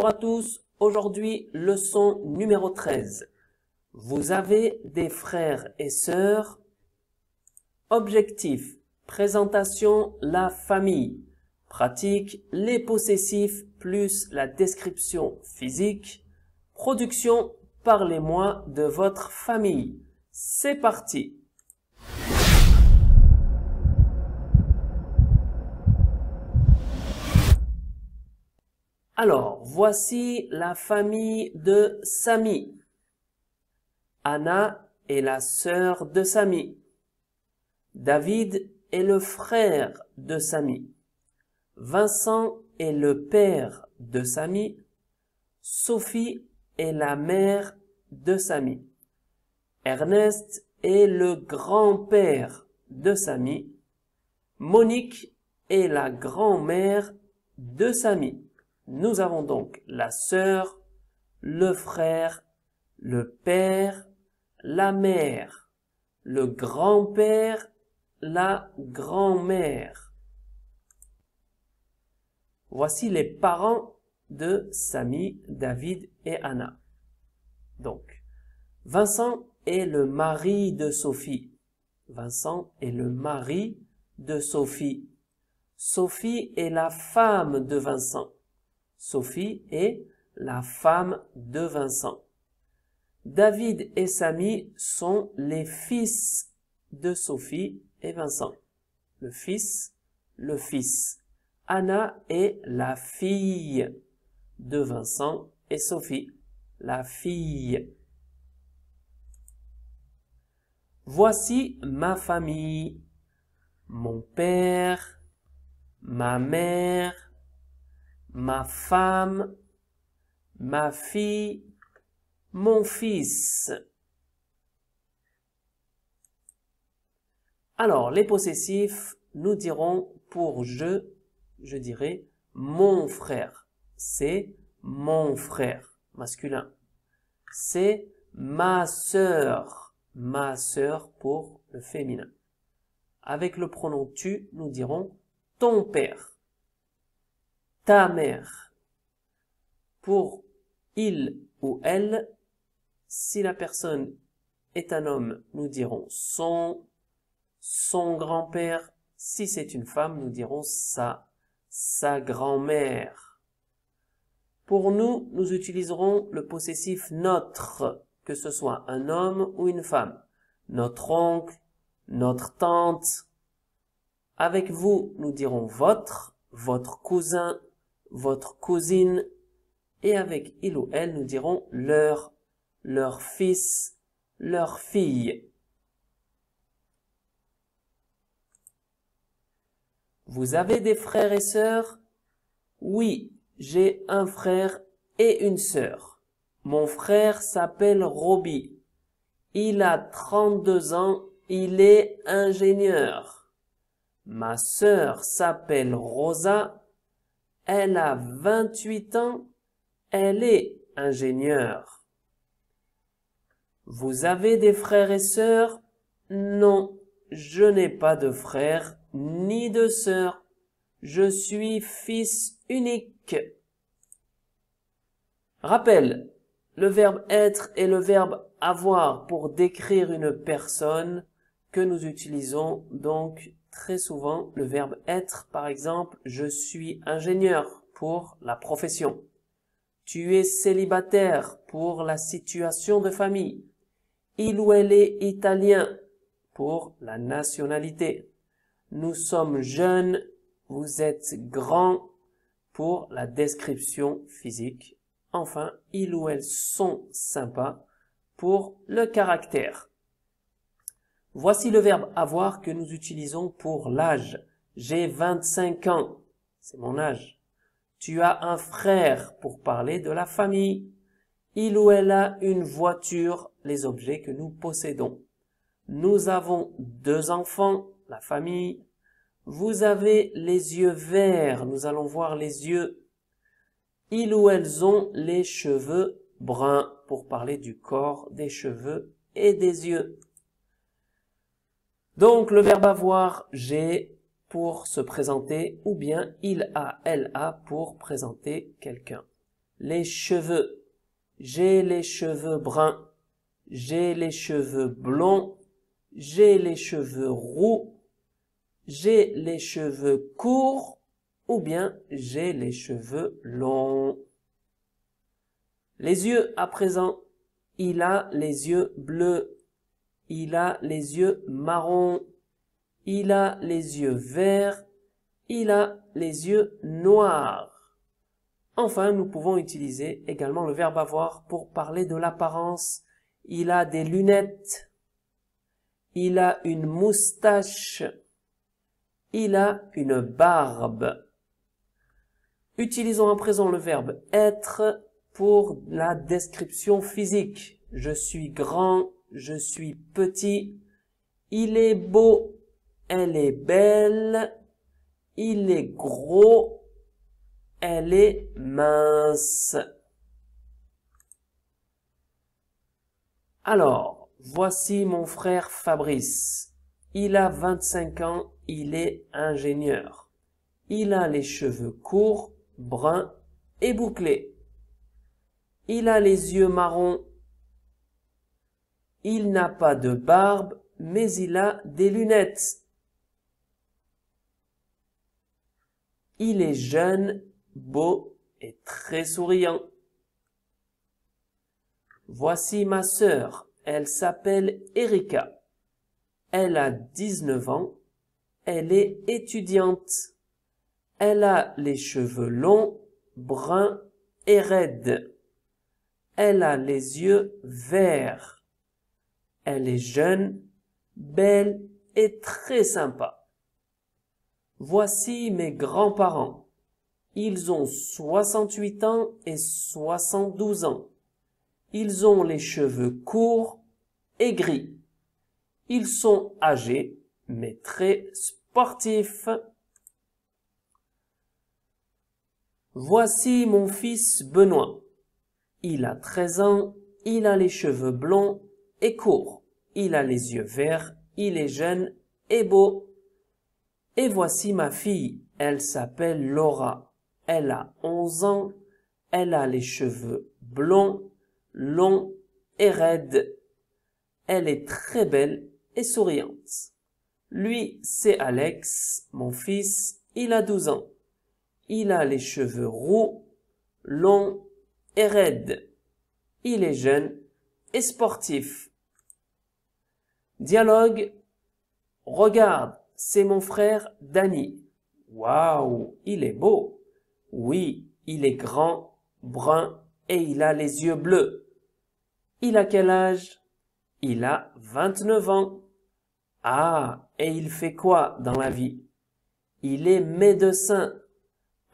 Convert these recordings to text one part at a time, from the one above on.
Bonjour à tous, aujourd'hui leçon numéro 13. Vous avez des frères et sœurs. Objectif, présentation la famille. Pratique, les possessifs plus la description physique. Production, parlez-moi de votre famille. C'est parti Alors, voici la famille de Samy. Anna est la sœur de Samy. David est le frère de Samy. Vincent est le père de Samy. Sophie est la mère de Samy. Ernest est le grand-père de Samy. Monique est la grand-mère de Samy. Nous avons donc la sœur, le frère, le père, la mère, le grand-père, la grand-mère. Voici les parents de Samy, David et Anna. Donc, Vincent est le mari de Sophie. Vincent est le mari de Sophie. Sophie est la femme de Vincent. Sophie est la femme de Vincent. David et Samy sont les fils de Sophie et Vincent. Le fils, le fils. Anna est la fille de Vincent et Sophie. La fille. Voici ma famille. Mon père, ma mère, ma femme, ma fille, mon fils. Alors, les possessifs, nous dirons pour je, je dirais mon frère. C'est mon frère, masculin. C'est ma sœur, ma sœur pour le féminin. Avec le pronom tu, nous dirons ton père mère. Pour il ou elle, si la personne est un homme, nous dirons son, son grand-père. Si c'est une femme, nous dirons sa, sa grand-mère. Pour nous, nous utiliserons le possessif notre, que ce soit un homme ou une femme. Notre oncle, notre tante. Avec vous, nous dirons votre, votre cousin, votre cousine, et avec il ou elle, nous dirons leur, leur fils, leur fille. Vous avez des frères et sœurs Oui, j'ai un frère et une sœur. Mon frère s'appelle Roby. Il a 32 ans, il est ingénieur. Ma sœur s'appelle Rosa, elle a 28 ans. Elle est ingénieure. Vous avez des frères et sœurs Non, je n'ai pas de frères ni de sœurs. Je suis fils unique. Rappel, le verbe être et le verbe avoir pour décrire une personne que nous utilisons donc très souvent le verbe être. Par exemple, je suis ingénieur pour la profession. Tu es célibataire pour la situation de famille. Il ou elle est italien pour la nationalité. Nous sommes jeunes, vous êtes grand pour la description physique. Enfin, il ou elles sont sympas pour le caractère. Voici le verbe avoir que nous utilisons pour l'âge. J'ai 25 ans. C'est mon âge. Tu as un frère pour parler de la famille. Il ou elle a une voiture, les objets que nous possédons. Nous avons deux enfants, la famille. Vous avez les yeux verts, nous allons voir les yeux. Il ou elles ont les cheveux bruns, pour parler du corps, des cheveux et des yeux. Donc le verbe avoir, j'ai pour se présenter ou bien il a, elle a pour présenter quelqu'un. Les cheveux. J'ai les cheveux bruns. J'ai les cheveux blonds. J'ai les cheveux roux. J'ai les cheveux courts ou bien j'ai les cheveux longs. Les yeux à présent. Il a les yeux bleus. Il a les yeux marrons. Il a les yeux verts. Il a les yeux noirs. Enfin, nous pouvons utiliser également le verbe avoir pour parler de l'apparence. Il a des lunettes. Il a une moustache. Il a une barbe. Utilisons à présent le verbe être pour la description physique. Je suis grand, je suis petit, il est beau, elle est belle, il est gros, elle est mince. Alors, voici mon frère Fabrice. Il a 25 ans, il est ingénieur. Il a les cheveux courts, bruns et bouclés. Il a les yeux marrons il n'a pas de barbe, mais il a des lunettes. Il est jeune, beau et très souriant. Voici ma sœur. Elle s'appelle Erika. Elle a 19 ans. Elle est étudiante. Elle a les cheveux longs, bruns et raides. Elle a les yeux verts. Elle est jeune, belle et très sympa. Voici mes grands-parents. Ils ont 68 ans et 72 ans. Ils ont les cheveux courts et gris. Ils sont âgés, mais très sportifs. Voici mon fils Benoît. Il a 13 ans, il a les cheveux blonds et courts il a les yeux verts, il est jeune et beau. Et voici ma fille, elle s'appelle Laura, elle a 11 ans, elle a les cheveux blonds, longs et raides. Elle est très belle et souriante. Lui, c'est Alex, mon fils, il a 12 ans. Il a les cheveux roux, longs et raides. Il est jeune et sportif. Dialogue. Regarde, c'est mon frère Danny. Waouh, il est beau. Oui, il est grand, brun et il a les yeux bleus. Il a quel âge Il a 29 ans. Ah, et il fait quoi dans la vie Il est médecin.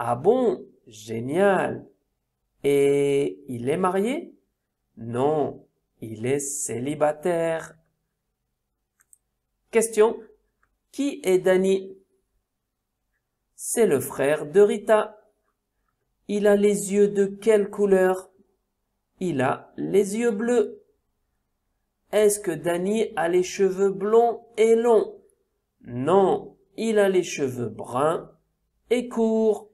Ah bon Génial. Et il est marié Non, il est célibataire. Question. Qui est Danny C'est le frère de Rita. Il a les yeux de quelle couleur Il a les yeux bleus. Est-ce que Danny a les cheveux blonds et longs Non, il a les cheveux bruns et courts.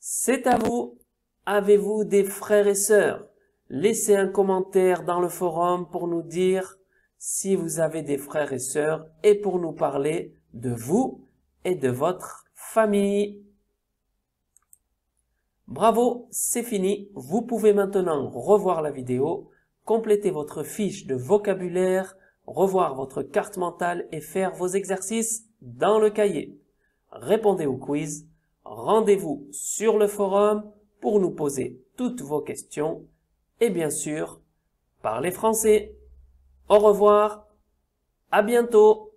C'est à vous. Avez-vous des frères et sœurs Laissez un commentaire dans le forum pour nous dire si vous avez des frères et sœurs et pour nous parler de vous et de votre famille. Bravo, c'est fini. Vous pouvez maintenant revoir la vidéo, compléter votre fiche de vocabulaire, revoir votre carte mentale et faire vos exercices dans le cahier. Répondez au quiz. Rendez-vous sur le forum pour nous poser toutes vos questions. Et bien sûr, parlez français. Au revoir, à bientôt